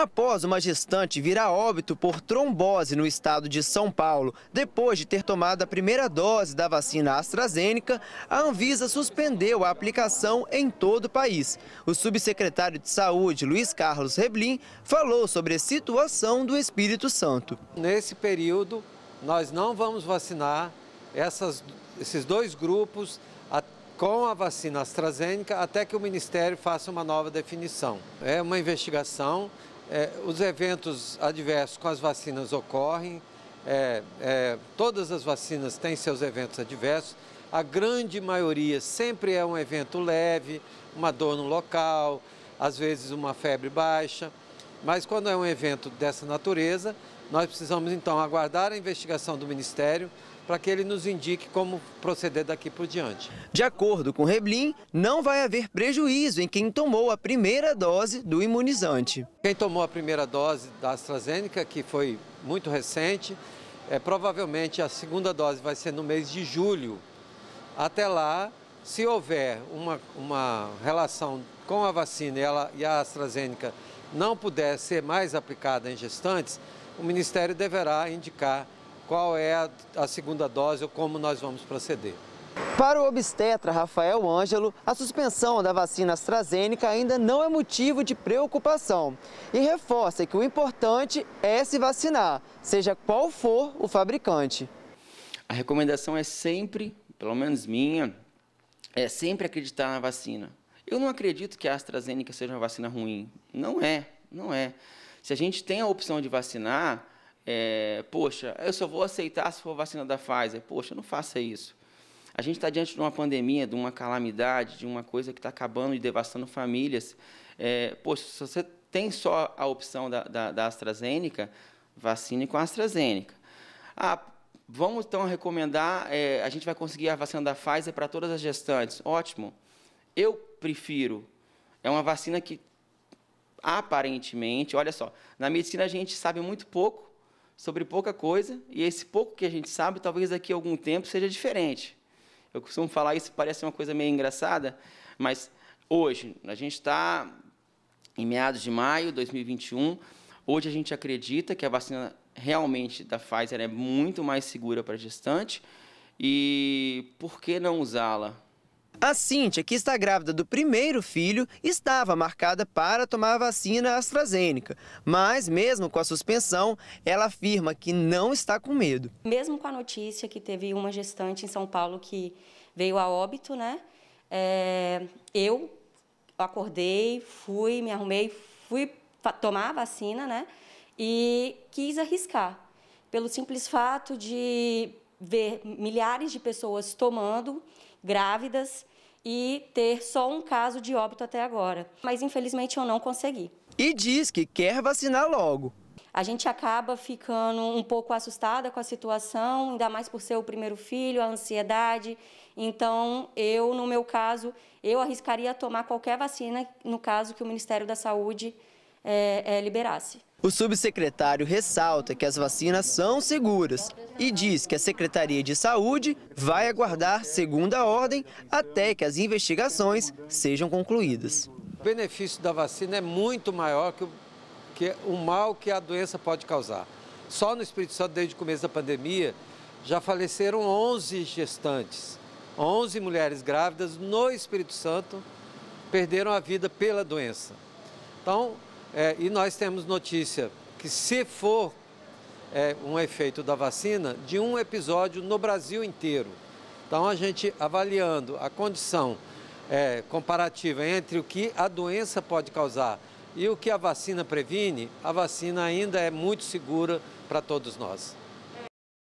Após uma gestante virar óbito por trombose no estado de São Paulo, depois de ter tomado a primeira dose da vacina AstraZeneca, a Anvisa suspendeu a aplicação em todo o país. O subsecretário de Saúde, Luiz Carlos Reblin, falou sobre a situação do Espírito Santo. Nesse período, nós não vamos vacinar essas, esses dois grupos com a vacina AstraZeneca até que o Ministério faça uma nova definição. É uma investigação é, os eventos adversos com as vacinas ocorrem, é, é, todas as vacinas têm seus eventos adversos, a grande maioria sempre é um evento leve, uma dor no local, às vezes uma febre baixa, mas quando é um evento dessa natureza, nós precisamos então aguardar a investigação do Ministério para que ele nos indique como proceder daqui por diante. De acordo com Reblin, não vai haver prejuízo em quem tomou a primeira dose do imunizante. Quem tomou a primeira dose da AstraZeneca, que foi muito recente, é, provavelmente a segunda dose vai ser no mês de julho. Até lá, se houver uma, uma relação com a vacina e, ela, e a AstraZeneca não puder ser mais aplicada em gestantes, o Ministério deverá indicar qual é a, segunda dose ou como nós vamos proceder. Para o obstetra Rafael Ângelo, a suspensão da vacina AstraZeneca ainda não é motivo de preocupação e reforça que o importante é se vacinar, seja qual for o fabricante. A recomendação é sempre, pelo menos minha, é sempre acreditar na vacina. Eu não acredito que a AstraZeneca seja uma vacina ruim. Não é, não é. Se a gente tem a opção de vacinar, é, poxa, eu só vou aceitar se for vacina da Pfizer. Poxa, não faça isso. A gente está diante de uma pandemia, de uma calamidade, de uma coisa que está acabando e devastando famílias. É, poxa, se você tem só a opção da, da, da AstraZeneca, vacine com a AstraZeneca. Ah, vamos então recomendar, é, a gente vai conseguir a vacina da Pfizer para todas as gestantes. Ótimo. Eu prefiro. É uma vacina que aparentemente, olha só, na medicina a gente sabe muito pouco sobre pouca coisa, e esse pouco que a gente sabe, talvez daqui a algum tempo seja diferente. Eu costumo falar isso, parece uma coisa meio engraçada, mas hoje, a gente está em meados de maio de 2021, hoje a gente acredita que a vacina realmente da Pfizer é muito mais segura para gestante, e por que não usá-la? A Cíntia, que está grávida do primeiro filho, estava marcada para tomar a vacina AstraZeneca, mas mesmo com a suspensão, ela afirma que não está com medo. Mesmo com a notícia que teve uma gestante em São Paulo que veio a óbito, né? É, eu acordei, fui, me arrumei, fui tomar a vacina, né? E quis arriscar, pelo simples fato de ver milhares de pessoas tomando, grávidas, e ter só um caso de óbito até agora. Mas infelizmente eu não consegui. E diz que quer vacinar logo. A gente acaba ficando um pouco assustada com a situação, ainda mais por ser o primeiro filho, a ansiedade. Então, eu, no meu caso, eu arriscaria tomar qualquer vacina no caso que o Ministério da Saúde é, é, liberasse. O subsecretário ressalta que as vacinas são seguras e diz que a Secretaria de Saúde vai aguardar segunda ordem até que as investigações sejam concluídas. O benefício da vacina é muito maior que o, que o mal que a doença pode causar. Só no Espírito Santo, desde o começo da pandemia, já faleceram 11 gestantes, 11 mulheres grávidas no Espírito Santo perderam a vida pela doença. Então, é, e nós temos notícia que, se for é, um efeito da vacina, de um episódio no Brasil inteiro. Então, a gente avaliando a condição é, comparativa entre o que a doença pode causar e o que a vacina previne, a vacina ainda é muito segura para todos nós.